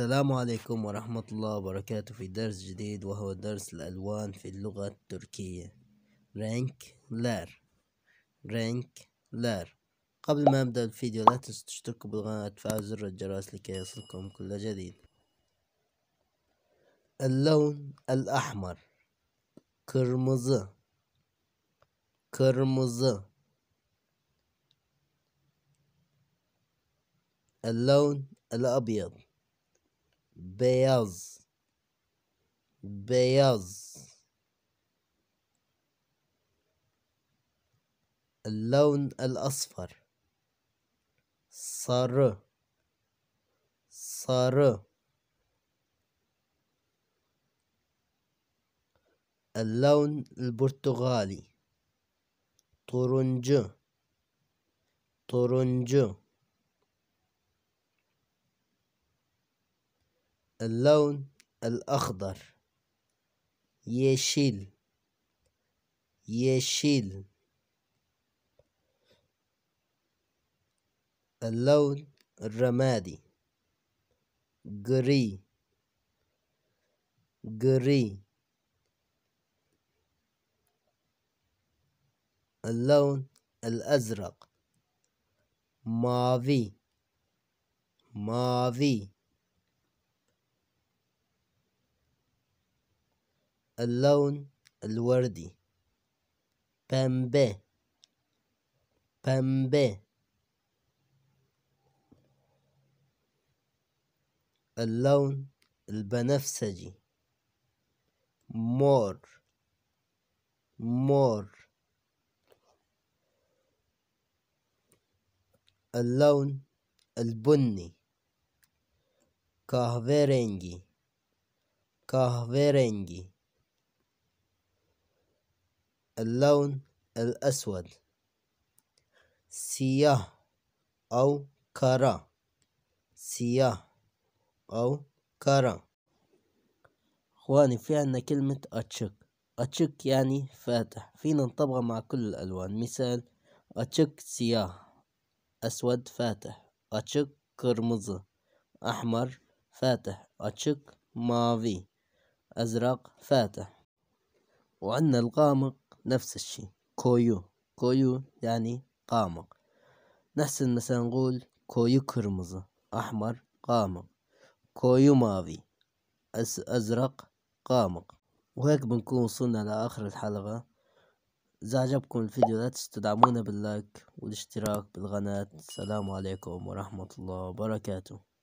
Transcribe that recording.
السلام عليكم ورحمة الله وبركاته في درس جديد وهو درس الألوان في اللغة التركية رينك لار رينك لار قبل ما أبدأ الفيديو لا تنسوا تشتركوا بالقناة وتفعلوا زر الجرس لكي يصلكم كل جديد اللون الأحمر كرمز كرمز اللون الأبيض بياز بياز اللون الأصفر صار صار اللون البرتغالي طرنج طرنج اللون الأخضر يشيل يشيل اللون الرمادي جري جري اللون الأزرق مافي مافي اللون الوردي بامبي بامبي اللون البنفسجي مور مور اللون البني kahverengi kahverengi اللون الأسود سياه أو كرا سياه أو كرا إخواني في عنا كلمة أتشك أتشك يعني فاتح فينا نطبقها مع كل الألوان مثال أتشك سياه أسود فاتح أتشك قرمزة أحمر فاتح أتشك مافي أزرق فاتح وعندنا الغامق نفس الشي كويو كويو يعني قامق نحسن مثلا نقول كويو كرمزة أحمر كويو مافي أز أزرق قامق وهيك بنكون وصلنا لآخر الحلقة إذا عجبكم الفيديو لا تنسوا تدعمونا باللايك والاشتراك بالقناة السلام عليكم ورحمة الله وبركاته